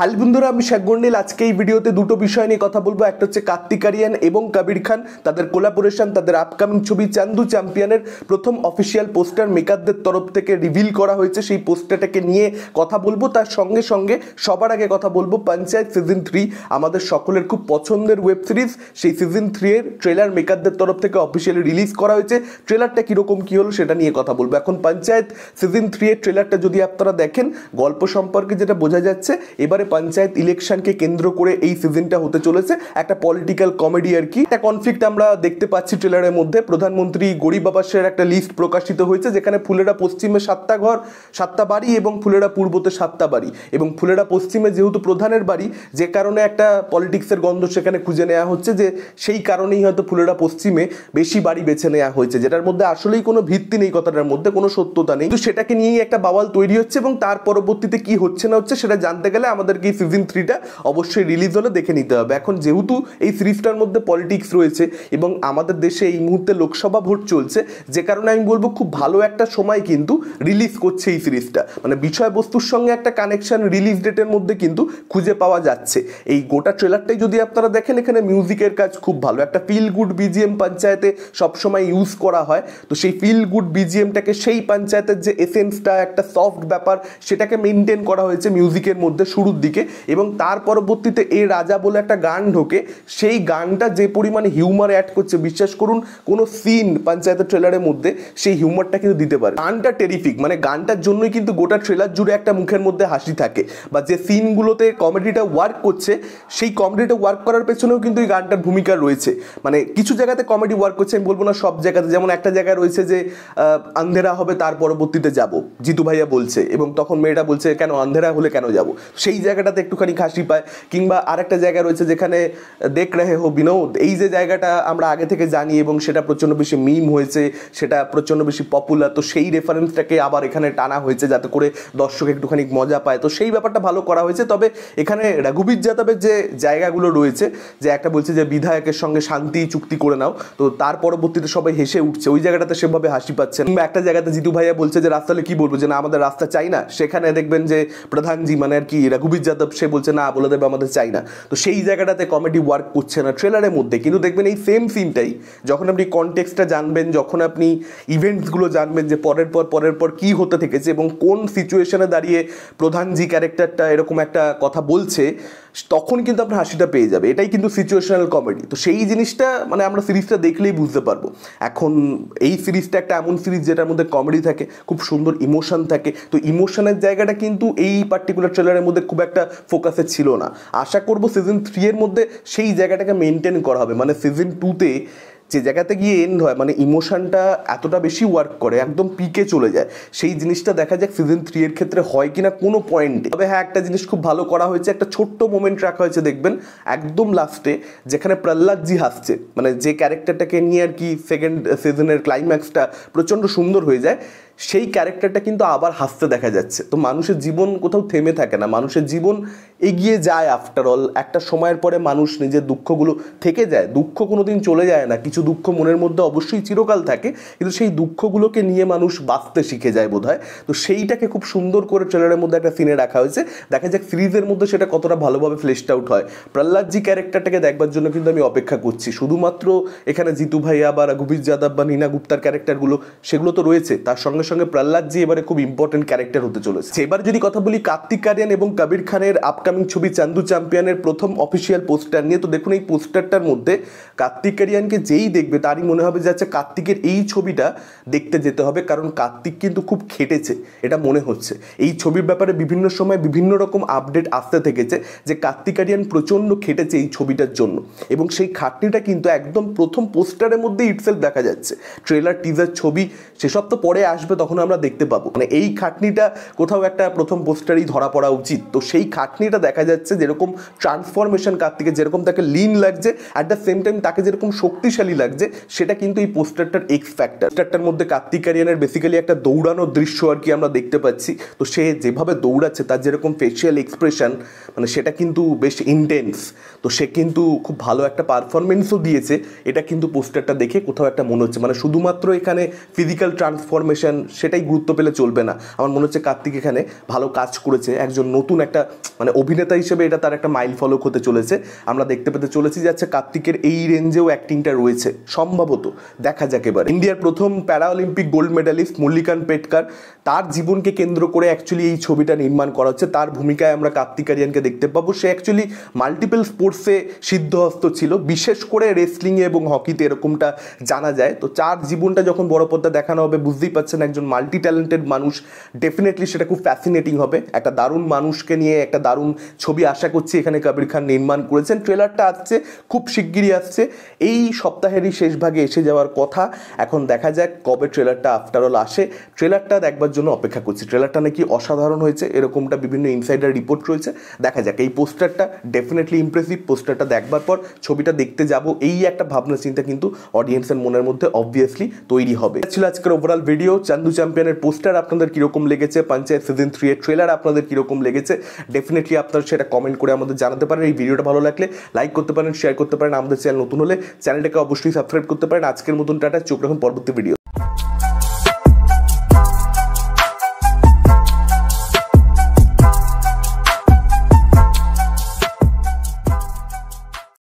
hello বন্ধুরা আমি শেখ গন্ডিল আজকে এই ভিডিওতে দুটো বিষয় নিয়ে কথা বলবো একটা হচ্ছে কার্তিক আরিয়ান এবং কাবির খান তাদের কোলাপোরেশন তাদের আপকামিং ছবি চান্দু চ্যাম্পিয়নের প্রথম অফিসিয়াল পোস্টার মেকারদের তরফ থেকে রিভিল করা হয়েছে সেই পোস্টারটাকে নিয়ে কথা বলবো তার সঙ্গে সঙ্গে সবার আগে কথা বলবো পঞ্চায়েত সিজন থ্রি আমাদের সকলের খুব পছন্দের ওয়েব সিরিজ সেই সিজন থ্রি এর ট্রেলার মেকারদের তরফ থেকে অফিসিয়ালি রিলিজ করা হয়েছে ট্রেলারটা কীরকম কী হলো সেটা নিয়ে কথা বলবো এখন পঞ্চায়েত সিজন থ্রি এর ট্রেলারটা যদি আপনারা দেখেন গল্প সম্পর্কে যেটা বোঝা যাচ্ছে এবারে পঞ্চায়েত ইলেকশনকে কেন্দ্র করে এই সিজনটা হতে চলেছে একটা পলিটিক্যাল কমেডি আর কি একটা কনফ্লিক্ট আমরা দেখতে পাচ্ছি ট্রেলারের মধ্যে প্রধানমন্ত্রী গরিব আবাসের একটা লিস্ট প্রকাশিত হয়েছে যেখানে ফুলেরা পশ্চিমে সাতটা ঘর সাতটা বাড়ি এবং ফুলেরা পূর্বতে সাতটা বাড়ি এবং ফুলেরা পশ্চিমে যেহেতু প্রধানের বাড়ি যে কারণে একটা পলিটিক্সের গন্ধ সেখানে খুঁজে নেওয়া হচ্ছে যে সেই কারণেই হয়তো ফুলেরা পশ্চিমে বেশি বাড়ি বেছে নেওয়া হয়েছে যেটার মধ্যে আসলেই কোনো ভিত্তি নেই কথাটার মধ্যে কোনো সত্যতা নেই কিন্তু সেটাকে নিয়েই একটা বাওয়াল তৈরি হচ্ছে এবং তার পরবর্তীতে কি হচ্ছে না হচ্ছে সেটা জানতে গেলে আমাদের আপনাদেরকে এই সিজন থ্রিটা অবশ্যই রিলিজ হলে দেখে নিতে হবে এখন যেহেতু এই সিরিজটার মধ্যে পলিটিক্স রয়েছে এবং আমাদের দেশে এই মুহূর্তে লোকসভা ভোট চলছে যে কারণে আমি বলবো খুব ভালো একটা সময় কিন্তু রিলিজ করছে এই সিরিজটা মানে বিষয়বস্তুর সঙ্গে একটা কানেকশন রিলিজ ডেটের মধ্যে কিন্তু খুঁজে পাওয়া যাচ্ছে এই গোটা ট্রেলারটাই যদি আপনারা দেখেন এখানে মিউজিকের কাজ খুব ভালো একটা ফিল গুড বিজিএম পঞ্চায়েতে সবসময় ইউজ করা হয় তো সেই ফিল গুড বিজিএমটাকে সেই পঞ্চায়েতের যে এসেন্সটা একটা সফট ব্যাপার সেটাকে মেনটেন করা হয়েছে মিউজিকের মধ্যে শুরুর দিকে দিকে এবং তার পরবর্তীতে এই রাজা বলে একটা গান ঢোকে সেই গানটা যে পরিমাণে হিউমার অ্যাড করছে বিশ্বাস করুন কোনো সিন পঞ্চায়েত ট্রেলারের মধ্যে সেই হিউমারটা কিন্তু দিতে পারে গানটা টেরিফিক মানে গানটার জন্যই কিন্তু গোটা ট্রেলার জুড়ে একটা মুখের মধ্যে হাসি থাকে বা যে সিনগুলোতে কমেডিটা ওয়ার্ক করছে সেই কমেডিটা ওয়ার্ক করার পেছনেও কিন্তু এই গানটার ভূমিকা রয়েছে মানে কিছু জায়গাতে কমেডি ওয়ার্ক করছে আমি বলবো না সব জায়গাতে যেমন একটা জায়গায় রয়েছে যে আন্ধেরা হবে তার পরবর্তীতে যাব জিতু ভাইয়া বলছে এবং তখন মেয়েটা বলছে কেন আন্ধেরা হলে কেন যাব সেই জায়গা জায়গাটাতে একটুখানি খাসি পায় কিংবা আরেকটা জায়গা রয়েছে যেখানে দেখ রেহে হো বিনোদ এই যে জায়গাটা আমরা আগে থেকে জানি এবং সেটা প্রচণ্ড বেশি মিম হয়েছে সেটা প্রচণ্ড বেশি পপুলার তো সেই রেফারেন্সটাকে আবার এখানে টানা হয়েছে যাতে করে দর্শক একটুখানি মজা পায় তো সেই ব্যাপারটা ভালো করা হয়েছে তবে এখানে রঘুবীর যাদবের যে জায়গাগুলো রয়েছে যে একটা বলছে যে বিধায়কের সঙ্গে শান্তি চুক্তি করে নাও তো তার পরবর্তীতে সবাই হেসে উঠছে ওই জায়গাটাতে সেভাবে হাসি পাচ্ছে কিংবা একটা জায়গাতে জিতু ভাইয়া বলছে যে রাস্তালে কি বলবো যে না আমাদের রাস্তা চাই না সেখানে দেখবেন যে প্রধানজি মানে আর কি রঘুবীর যাদব সে বলছে না বলে দেবে আমাদের চাই না তো সেই জায়গাটাতে কমেডি ওয়ার্ক করছে না ট্রেলারের মধ্যে কিন্তু দেখবেন এই সেম সিনটাই যখন আপনি কনটেক্সটা জানবেন যখন আপনি ইভেন্টসগুলো জানবেন যে পরের পর পরের পর কি হতে থেকেছে এবং কোন সিচুয়েশনে দাঁড়িয়ে প্রধান জি ক্যারেক্টারটা এরকম একটা কথা বলছে তখন কিন্তু আপনার হাসিটা পেয়ে যাবে এটাই কিন্তু সিচুয়েশনাল কমেডি তো সেই জিনিসটা মানে আমরা সিরিজটা দেখলেই বুঝতে পারবো এখন এই সিরিজটা একটা এমন সিরিজ যেটার মধ্যে কমেডি থাকে খুব সুন্দর ইমোশন থাকে তো ইমোশনের জায়গাটা কিন্তু এই পার্টিকুলার ট্রেলারের মধ্যে খুব একটা ফোকাসে ছিল না আশা করব সিজন থ্রি এর মধ্যে সেই জায়গাটাকে মেনটেন করা হবে মানে সিজন টুতে যে জায়গাতে গিয়ে এন্ড হয় মানে ইমোশনটা এতটা বেশি ওয়ার্ক করে একদম পিকে চলে যায় সেই জিনিসটা দেখা যাক সিজন থ্রি এর ক্ষেত্রে হয় কিনা কোনো পয়েন্টে তবে হ্যাঁ একটা জিনিস খুব ভালো করা হয়েছে একটা ছোট্ট মোমেন্ট রাখা হয়েছে দেখবেন একদম লাস্টে যেখানে প্রহ্লাদজি হাসছে মানে যে ক্যারেক্টারটাকে নিয়ে আর কি সেকেন্ড সিজনের ক্লাইম্যাক্সটা প্রচণ্ড সুন্দর হয়ে যায় সেই ক্যারেক্টারটা কিন্তু আবার হাসতে দেখা যাচ্ছে তো মানুষের জীবন কোথাও থেমে থাকে না মানুষের জীবন এগিয়ে যায় আফটার অল একটা সময়ের পরে মানুষ নিজের দুঃখগুলো থেকে যায় দুঃখ কোনো দিন চলে যায় না কিছু দুঃখ মনের মধ্যে অবশ্যই চিরকাল থাকে কিন্তু সেই দুঃখগুলোকে নিয়ে মানুষ বাঁচতে শিখে যায় বোধ তো সেইটাকে খুব সুন্দর করে ট্রেলারের মধ্যে একটা সিনে রাখা হয়েছে দেখা যাক সিরিজের মধ্যে সেটা কতটা ভালোভাবে ফ্লেশড আউট হয় প্রহ্লাদজি ক্যারেক্টারটাকে দেখবার জন্য কিন্তু আমি অপেক্ষা করছি শুধুমাত্র এখানে জিতু ভাইয়া বা রঘুবীর যাদব বা নীনা গুপ্তার ক্যারেক্টারগুলো সেগুলো তো রয়েছে তার সঙ্গে সঙ্গে প্রহ্লাদজি এবারে খুব ইম্পর্টেন্ট ক্যারেক্টার হতে চলেছে এবার যদি কথা বলি কার্তিক আরিয়ান এবং কবির খানের আপকামিং ছবি চান্দু চ্যাম্পিয়নের প্রথম অফিসিয়াল পোস্টার নিয়ে তো দেখুন এই পোস্টারটার মধ্যে কার্তিক আরিয়ানকে যেই দেখবে তারই মনে হবে যে আচ্ছা কার্তিকের এই ছবিটা দেখতে যেতে হবে কারণ কার্তিক কিন্তু খুব খেটেছে এটা মনে হচ্ছে এই ছবির ব্যাপারে বিভিন্ন সময় বিভিন্ন রকম আপডেট আসতে থেকেছে যে কার্তিক আরিয়ান প্রচণ্ড খেটেছে এই ছবিটার জন্য এবং সেই খাটনিটা কিন্তু একদম প্রথম পোস্টারের মধ্যে ইটসেল দেখা যাচ্ছে ট্রেলার টিজার ছবি সেসব তো পরে আসবে তখন আমরা দেখতে পাবো মানে এই খাটনিটা কোথাও একটা প্রথম পোস্টারই ধরা পড়া উচিত তো সেই খাটনিটা দেখা যাচ্ছে যেরকম ট্রান্সফরমেশন কার থেকে যেরকম তাকে লিন লাগছে অ্যাট দ্য সেম টাইম তাকে যেরকম শক্তিশালী লাগছে সেটা কিন্তু এই পোস্টারটার এক্স ফ্যাক্টর পোস্টারটার মধ্যে কার্তিক আরিয়ানের বেসিক্যালি একটা দৌড়ানোর দৃশ্য আর কি আমরা দেখতে পাচ্ছি তো সে যেভাবে দৌড়াচ্ছে তার যেরকম ফেসিয়াল এক্সপ্রেশন মানে সেটা কিন্তু বেশ ইন্টেন্স তো সে কিন্তু খুব ভালো একটা পারফরমেন্সও দিয়েছে এটা কিন্তু পোস্টারটা দেখে কোথাও একটা মনে হচ্ছে মানে শুধুমাত্র এখানে ফিজিক্যাল ট্রান্সফরমেশন সেটাই গুরুত্ব পেলে চলবে না আমার মনে হচ্ছে কার্তিক এখানে ভালো কাজ করেছে একজন নতুন একটা মানে অভিনেতা হিসেবে এটা তার একটা মাইল ফলক হতে চলেছে আমরা দেখতে পেতে চলেছি যে আচ্ছা কার্তিকের এই রেঞ্জেও অ্যাক্টিংটা রয়েছে সম্ভবত দেখা যাক এবার ইন্ডিয়ার প্রথম Olympic gold medalist Murlikant Petkar তার জীবনকে কেন্দ্র করে অ্যাকচুয়ালি এই ছবিটা নির্মাণ করা হচ্ছে তার ভূমিকায় আমরা কার্তিক আরিয়ানকে দেখতে পাবো সে অ্যাকচুয়ালি মাল্টিপল স্পোর্টসে সিদ্ধহস্ত ছিল বিশেষ করে রেসলিংয়ে এবং হকিতে এরকমটা জানা যায় তো চার জীবনটা যখন বড় পর্দা দেখানো হবে বুঝতেই পারছেন একজন মাল্টি ট্যালেন্টেড মানুষ ডেফিনেটলি সেটা খুব ফ্যাসিনেটিং হবে একটা দারুণ মানুষকে নিয়ে একটা দারুণ ছবি আশা করছি এখানে কাবির খান নির্মাণ করেছেন ট্রেলারটা আসছে খুব শিগগিরই আসছে এই সপ্তাহেরই শেষ ভাগে এসে যাওয়ার কথা এখন দেখা যাক কবে ট্রেলারটা আফটারঅল আসে ট্রেলারটা দেখবার জন্য অপেক্ষা করছি ট্রেলারটা নাকি অসাধারণ হয়েছে এরকমটা বিভিন্ন ইনসাইডার রিপোর্ট রয়েছে দেখা যাক এই পোস্টারটা ডেফিনেটলি ইমপ্রেসিভ পোস্টারটা দেখবার পর ছবিটা দেখতে যাব এই একটা ভাবনা চিন্তা কিন্তু অডিয়েন্সের মনের মধ্যে অবভিয়াসলি তৈরি হবে ছিল আজকের ওভারঅল ভিডিও চ্যানেল চান্দু চ্যাম্পিয়নের পোস্টার আপনাদের কীরকম লেগেছে পঞ্চায়েত সিজন থ্রি এর ট্রেলার আপনাদের কীরকম লেগেছে ডেফিনেটলি আপনারা সেটা কমেন্ট করে আমাদের জানাতে পারেন এই ভিডিওটা ভালো লাগলে লাইক করতে পারেন শেয়ার করতে পারেন আমাদের চ্যানেল নতুন হলে চ্যানেলটাকে অবশ্যই সাবস্ক্রাইব করতে পারেন আজকের মতন টাটা চোখ রাখুন পরবর্তী ভিডিও